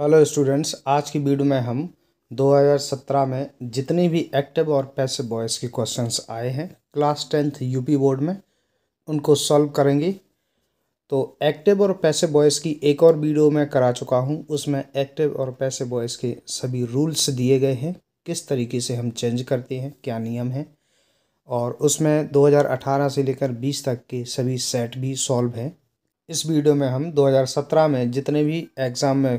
hello students आज की video में हम 2017 में जितने भी एक्टिव और पैसिव बॉयज़ के क्वेश्चंस आए हैं क्लास टेंथ यूपी बोर्ड में उनको सॉल्व करेंगे तो एक्टिव और पैसे बॉयज़ की एक और वीडियो मैं करा चुका हूं उसमें एक्टिव और पैसे बॉयज़ के सभी रूल्स दिए गए हैं किस तरीके से हम चेंज करते हैं क्या नियम हैं और उसमें 2018 से लेकर 20 तक के सभी सेट भी सॉल्व हैं इस वीडियो में हम 2017 में जितने भी एग्ज़ाम में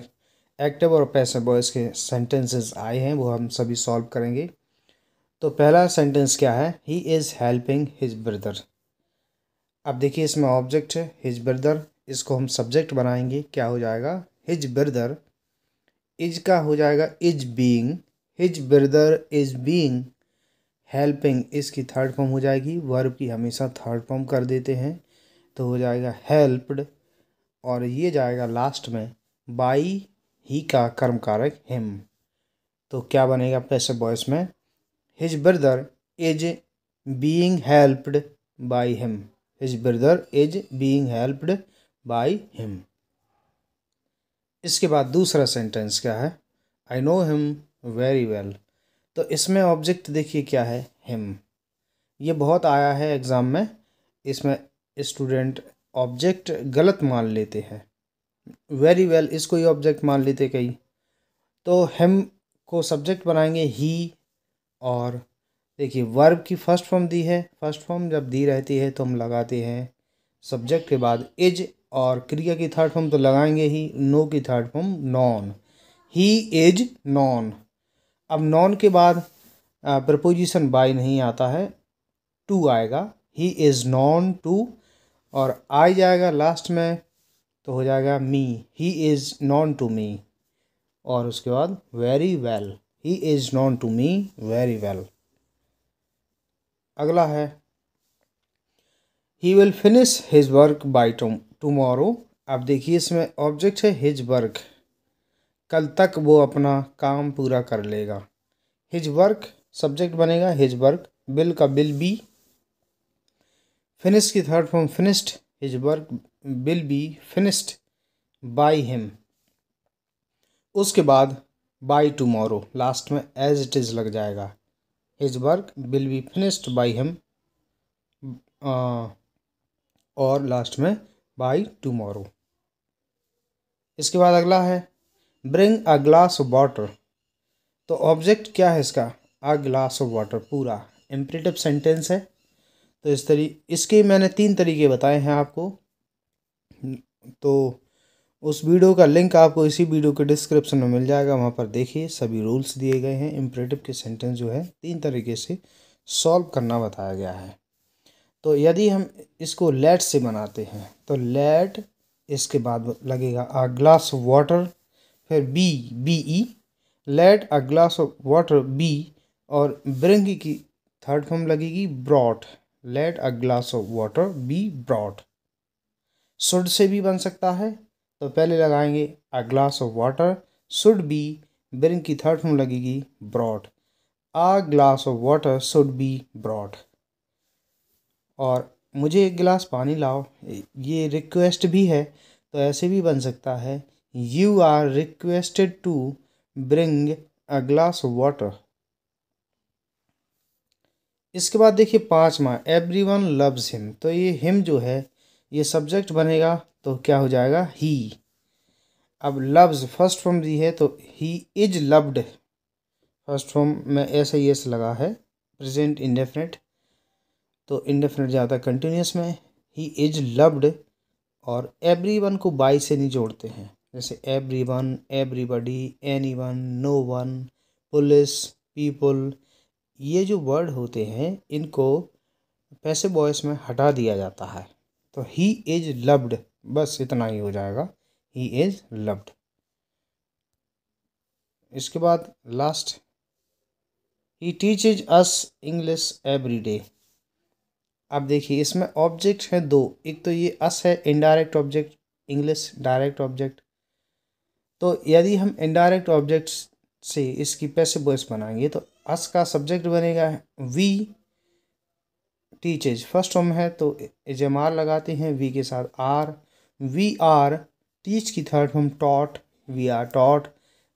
एक्टिव और पैसे बॉयस के सेंटेंसेस आए हैं वो हम सभी सॉल्व करेंगे तो पहला सेंटेंस क्या है he is helping his brother अब देखिए इसमें ऑब्जेक्ट है हिज ब्रदर इसको हम सब्जेक्ट बनाएंगे क्या हो जाएगा हिज ब्रदर इज का हो जाएगा is being his brother is being helping इसकी थर्ड फॉर्म हो जाएगी वर्ब की हमेशा थर्ड फॉर्म कर देते हैं तो हो जाएगा हेल्प्ड और ये जाएगा लास्ट में बाई ही का कर्म कारक हिम तो क्या बनेगा पैसे बॉयस में his brother is being helped by him his brother is being helped by him इसके बाद दूसरा सेंटेंस क्या है I know him very well तो इसमें ऑब्जेक्ट देखिए क्या है हिम ये बहुत आया है एग्ज़ाम में इसमें स्टूडेंट ऑब्जेक्ट गलत मान लेते हैं वेरी वेल इसको ही ऑब्जेक्ट मान लेते कई तो हेम को सब्जेक्ट बनाएंगे ही और देखिए वर्ब की फर्स्ट फॉर्म दी है फर्स्ट फॉर्म जब दी रहती है तो हम लगाते हैं सब्जेक्ट के बाद इज और क्रिया की थर्ड फॉर्म तो लगाएंगे ही नो की third form known he is known अब नॉन के बाद प्रपोजिशन बाई नहीं आता है टू आएगा ही इज़ नॉन टू और आई जाएगा लास्ट में तो हो जाएगा me he is known to me और उसके बाद very well he is known to me very well अगला है he will finish his work by tomorrow अब देखिए इसमें ऑब्जेक्ट है हिज वर्क कल तक वो अपना काम पूरा कर लेगा हिज वर्क सब्जेक्ट बनेगा हिज वर्क बिल का बिल बी फिनिश की third form finished his work will be finished by him उसके बाद बाई टमोरो लास्ट में एज इट इज़ लग जाएगा his work will be finished by him और last में बाई टमोरो इसके बाद अगला है bring a glass of water तो ऑब्जेक्ट क्या है इसका अ ग्लास ऑफ वाटर पूरा इम्परेटिव सेंटेंस है तो इस तरी इसके मैंने तीन तरीके बताए हैं आपको तो उस वीडियो का लिंक आपको इसी वीडियो के डिस्क्रिप्शन में मिल जाएगा वहाँ पर देखिए सभी रूल्स दिए गए हैं इम्परेटिव के सेंटेंस जो है तीन तरीके से सॉल्व करना बताया गया है तो यदि हम इसको लेट से बनाते हैं तो लेट इसके बाद लगेगा अ ग्लास ऑफ वाटर फिर be be e let a glass of water be और ब्रिंग की थर्ड फॉर्म लगेगी brought let a glass of water be brought should से भी बन सकता है तो पहले लगाएंगे a glass of water should be been की थर्ड फॉर्म लगेगी brought a glass of water should be brought और मुझे एक गिलास पानी लाओ ये रिक्वेस्ट भी है तो ऐसे भी बन सकता है you are requested to bring a glass of water इसके बाद देखिए पाँचवा एवरी वन लव्स हिम तो ये हिम जो है ये सब्जेक्ट बनेगा तो क्या हो जाएगा ही अब लव्स फर्स्ट फॉर्म दी है तो he is loved first form में ऐसे ही एस लगा है प्रेजेंट इंडेफिनेट तो इंडेफिनेट जाता है कंटिन्यूस में ही इज लव्ड और एवरी वन को बाई से नहीं जोड़ते हैं जैसे every one everybody any one no one police people ये जो वर्ड होते हैं इनको पैसे बॉयस में हटा दिया जाता है तो ही इज लव्ड बस इतना ही हो जाएगा ही इज लव्ड इसके बाद last he teach is us English every day अब देखिए इसमें ऑब्जेक्ट है दो एक तो ये अस है indirect object English direct object तो यदि हम इनडायरेक्ट ऑब्जेक्ट से इसकी पैसे बॉयस बनाएंगे तो अस का सब्जेक्ट बनेगा वी टीचेज फर्स्ट फॉर्म है तो एज एम आर लगाते हैं वी के साथ आर वी आर टीच की third form taught we are taught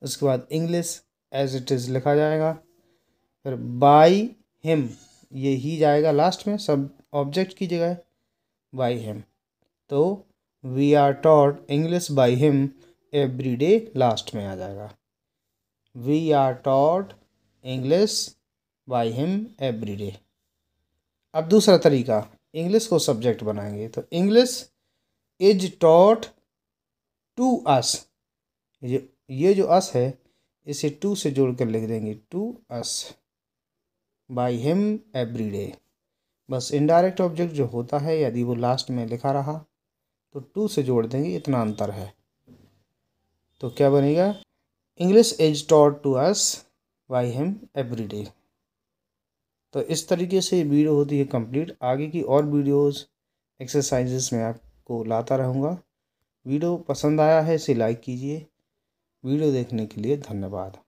उसके बाद इंग्लिश एज इट इज़ लिखा जाएगा फिर बाई हिम ये ही जाएगा लास्ट में सब ऑब्जेक्ट की जगह बाई हिम तो we are taught English by him every day last में आ जाएगा we are taught English by him every day अब दूसरा तरीका इंग्लिश को सब्जेक्ट बनाएंगे तो English is taught to us ये ये जो अस है इसे टू से जोड़ कर लिख देंगे to us by him every day बस इनडायरेक्ट ऑब्जेक्ट जो होता है यदि वो लास्ट में लिखा रहा तो टू से जोड़ देंगे इतना अंतर है तो क्या बनेगा English is taught to us by him every day तो इस तरीके से वीडियो होती है कंप्लीट आगे की और वीडियोस एक्सरसाइजेस में आपको लाता रहूँगा वीडियो पसंद आया है इसे लाइक कीजिए वीडियो देखने के लिए धन्यवाद